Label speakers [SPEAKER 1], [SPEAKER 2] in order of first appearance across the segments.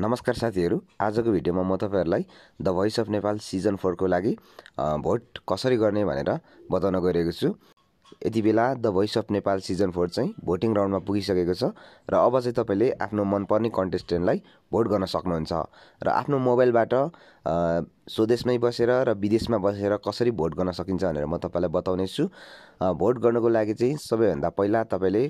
[SPEAKER 1] नमस्कार साथीहरू आजको भिडियोमा म तपाईँहरूलाई the voice of Nepal season फोरको लागि भोट कसरी गर्ने भनेर बताउन गइरहेको छु यति बेला the voice of Nepal season four चाहिँ भोटिङ राउन्डमा पुगिसकेको छ र अब चाहिँ तपाईँले आफ्नो मनपर्ने कन्टेस्टेन्टलाई भोट गर्न सक्नुहुन्छ र आफ्नो मोबाइलबाट स्वदेशमै बसेर र विदेशमा बसेर कसरी भोट गर्न सकिन्छ भनेर म तपाईँलाई बताउनेछु भोट गर्नुको लागि चाहिँ सबैभन्दा पहिला तपाईँले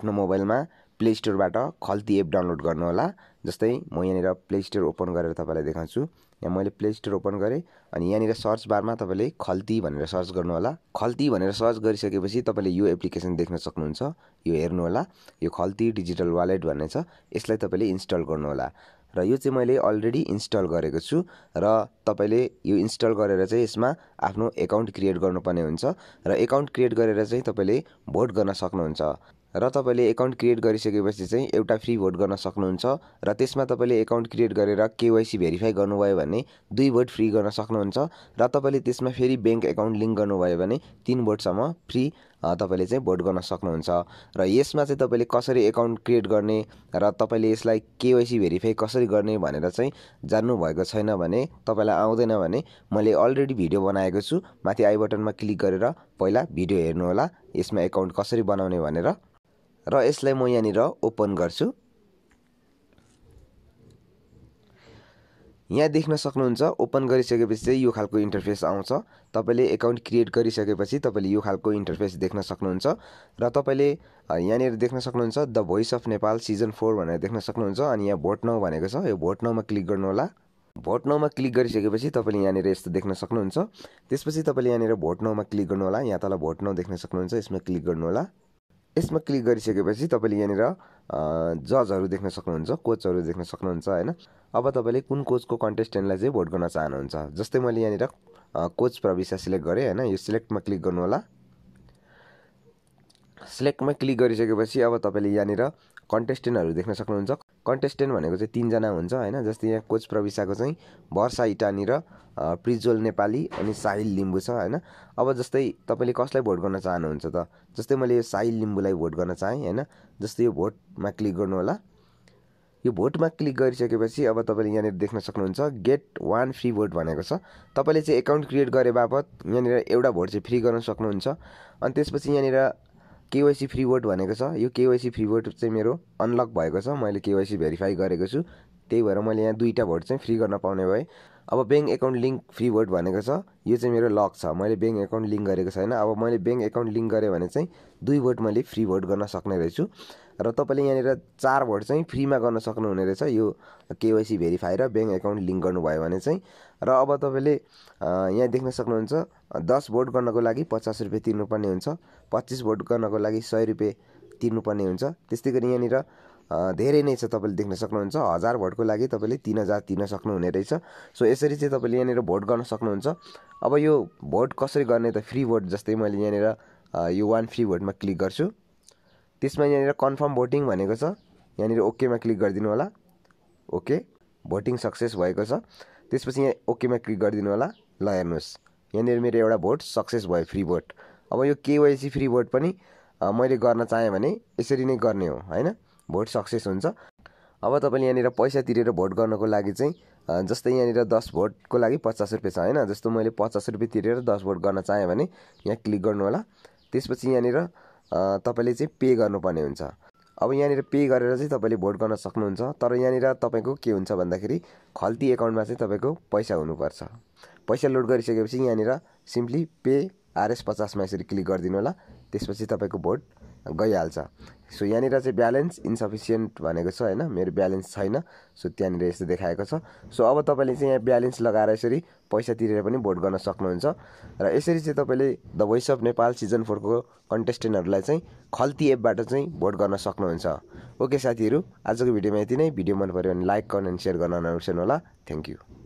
[SPEAKER 1] आफ्नो मोबाइलमा प्ले स्टोरबाट खल्ती एप डाउनलोड गर्नुहोला जस्तै म यहाँनिर प्ले स्टोर ओपन गरेर तपाईँलाई देखाउँछु यहाँ मैले प्ले स्टोर ओपन गरेँ अनि यहाँनिर सर्च बारमा तपाईँले खल्ती भनेर सर्च गर्नुहोला खल्ती भनेर सर्च गरिसकेपछि तपाईँले यो एप्लिकेसन देख्न सक्नुहुन्छ यो हेर्नुहोला यो खल्ती डिजिटल वालेट भन्ने छ यसलाई तपाईँले इन्स्टल गर्नुहोला र यो चाहिँ मैले अलरेडी इन्स्टल गरेको छु र तपाईँले यो इन्स्टल गरेर चाहिँ यसमा आफ्नो एकाउन्ट क्रिएट गर्नुपर्ने हुन्छ र एकाउन्ट क्रिएट गरेर चाहिँ तपाईँले भोट गर्न सक्नुहुन्छ र तपाईँले एकाउन्ट क्रिएट गरिसकेपछि चाहिँ एउटा फ्री भोट गर्न सक्नुहुन्छ र त्यसमा तपाईँले एकाउन्ट क्रिएट गरेर केवाइसी भेरिफाई गर्नुभयो भने दुई भोट फ्री गर्न सक्नुहुन्छ र तपाईँले त्यसमा फेरि ब्याङ्क एकाउन्ट लिङ्क गर्नुभयो भने तिन भोटसम्म फ्री तपाईँले चाहिँ भोट गर्न सक्नुहुन्छ र यसमा चाहिँ तपाईँले कसरी एकाउन्ट क्रिएट गर्ने र तपाईँले यसलाई केवाइसी भेरिफाई कसरी गर्ने भनेर चाहिँ जान्नुभएको छैन भने तपाईँलाई आउँदैन भने मैले अलरेडी भिडियो बनाएको छु माथि आई बटनमा क्लिक गरेर पहिला भिडियो हेर्नुहोला यसमा एकाउन्ट कसरी बनाउने भनेर र यसलाई म यहाँनिर ओपन गर्छु यहाँ देख्न सक्नुहुन्छ ओपन गरिसकेपछि चाहिँ यो खालको इन्टरफेस आउँछ तपाईँले एकाउन्ट क्रिएट गरिसकेपछि तपाईँले यो खालको इन्टरफेस देख्न सक्नुहुन्छ र तपाईँले यहाँनिर देख्न सक्नुहुन्छ the voice of Nepal season four भनेर देख्न सक्नुहुन्छ अनि यहाँ भोट नाउ भनेको छ यो भोट नाउमा क्लिक गर्नुहोला भोट नाउमा क्लिक गरिसकेपछि तपाईँले यहाँनिर यस्तो देख्न सक्नुहुन्छ त्यसपछि तपाईँले यहाँनिर भोट नाउमा क्लिक गर्नुहोला यहाँ तल भोट नाउ देख्न सक्नुहुन्छ यसमा क्लिक गर्नुहोला यसमा क्लिक गरिसकेपछि तपाईँले यहाँनिर जजहरू देख्न सक्नुहुन्छ कोचहरू देख्न सक्नुहुन्छ होइन अब तपाईँले कुन कोचको कन्टेस्टेन्टलाई चाहिँ भोट गर्न चाहनुहुन्छ जस्तै मैले यहाँनिर कोच प्रविसा सिलेक्ट गरेँ होइन यो सिलेक्टमा क्लिक गर्नु गर्नुहोला सिलेक्टमा क्लिक गरिसकेपछि अब तपाईँले यहाँनिर कन्टेस्टेन्टहरू देख्न सक्नुहुन्छ कन्टेस्टेन्ट भनेको चाहिँ तिनजना हुन्छ होइन जस्तै यहाँ कोच प्रविसाको चाहिँ वर्षा इटानी र प्रिज्वल नेपाली अनि साहिल लिम्बू छ होइन अब जस्तै तपाईँले कसलाई भोट गर्न चाहनुहुन्छ त जस्तै मैले यो साहिल लिम्बूलाई भोट गर्न चाहेँ होइन जस्तै यो भोटमा क्लिक गर्नु होला यो भोटमा क्लिक गरिसकेपछि अब तपाईँले यहाँनिर देख्न सक्नुहुन्छ गेट वान फ्री भोट भनेको छ तपाईँले चाहिँ एकाउन्ट क्रिएट गरे बापत यहाँनिर एउटा भोट चाहिँ फ्री गर्न सक्नुहुन्छ अनि त्यसपछि यहाँनिर केवाइसी फ्री वोट भनेको छ यो केवाइसी फ्री वोट चाहिँ मेरो अनलक भएको छ मैले केवाइसी भेरिफाई गरेको छु त्यही भएर मैले यहाँ दुईवटा भोट चाहिँ फ्री गर्न पाउने भएँ अब bank account link free word भनेको छ यो चाहिँ मेरो लक छ मैले ब्याङ्क एकाउन्ट लिङ्क गरेको छैन अब मैले ब्याङ्क एकाउन्ट लिङ्क गरेँ भने चाहिँ दुई वर्ड मैले फ्री वर्ड गर्न सक्ने रहेछु र तपाईँले यहाँनिर चार वर्ड चाहिँ फ्रीमा गर्न सक्नुहुने रहेछ यो केवाइसी भेरिफाई र ब्याङ्क एकाउन्ट लिङ्क गर्नुभयो भने चाहिँ र अब तपाईँले यहाँ देख्न सक्नुहुन्छ दस वोट गर्नको लागि पचास रुपियाँ तिर्नुपर्ने हुन्छ पच्चिस वोट गर्नको लागि सय रुपियाँ तिर्नुपर्ने हुन्छ त्यस्तै गरी यहाँनिर धेरै नै छ तपाईँले देख्न सक्नुहुन्छ हजार भोटको लागि तपाईँले तिन हजार तिर्न सक्नुहुने रहेछ सो यसरी चाहिँ तपाईँले यहाँनिर भोट गर्न सक्नुहुन्छ अब यो भोट कसरी गर्ने त फ्री भोट जस्तै मैले यहाँनिर यो वान फ्री भोटमा क्लिक गर्छु त्यसमा यहाँनिर कन्फर्म भोटिङ भनेको छ यहाँनिर ओकेमा क्लिक गरिदिनु होला ओके भोटिङ सक्सेस भएको छ त्यसपछि यहाँ ओकेमा क्लिक गरिदिनु होला ल हेर्नुहोस् यहाँनिर मेरो एउटा भोट सक्सेस भयो फ्री भोट अब यो केवाइसी फ्री भोट पनि मैले गर्न चाहेँ भने यसरी नै गर्ने हो होइन भोट सक्सेस हुन्छ अब तपाईँले यहाँनिर पैसा तिरेर भोट गर्नको लागि चाहिँ जस्तै यहाँनिर दस भोटको लागि पचास रुपियाँ छ होइन जस्तो मैले पचास रुपियाँ तिरेर दस भोट गर्न चाहेँ भने यहाँ क्लिक गर्नु होला त्यसपछि यहाँनिर तपाईँले चाहिँ पे गर्नुपर्ने हुन्छ अब यहाँनिर पे गरेर चाहिँ तपाईँले भोट गर्न सक्नुहुन्छ तर यहाँनिर तपाईँको के हुन्छ भन्दाखेरि खल्ती एकाउन्टमा चाहिँ तपाईँको पैसा हुनुपर्छ पैसा लोड गरिसकेपछि यहाँनिर सिम्पली पे आरएस पचासमा यसरी क्लिक गरिदिनु होला त्यसपछि तपाईँको भोट गइहाल्छ सो यहाँनिर चाहिँ ब्यालेन्स इन्सफिसियन्ट भनेको छ होइन मेरो ब्यालेन्स छैन सो त्यहाँनिर यस्तो देखाएको छ सो अब तपाईँले चाहिँ यहाँ ब्यालेन्स लगाएर यसरी पैसा तिरेर पनि भोट गर्न सक्नुहुन्छ र यसरी चाहिँ तपाईँले the voice of Nepal season फोरको कन्टेस्टेन्टहरूलाई चाहिँ खल्ती एपबाट चाहिँ भोट गर्न सक्नुहुन्छ ओके साथीहरू आजको भिडियोमा यति नै भिडियो मन पऱ्यो भने लाइक कमेन्ट सेयर गर्न नबिर्सनु होला थ्याङ्क यू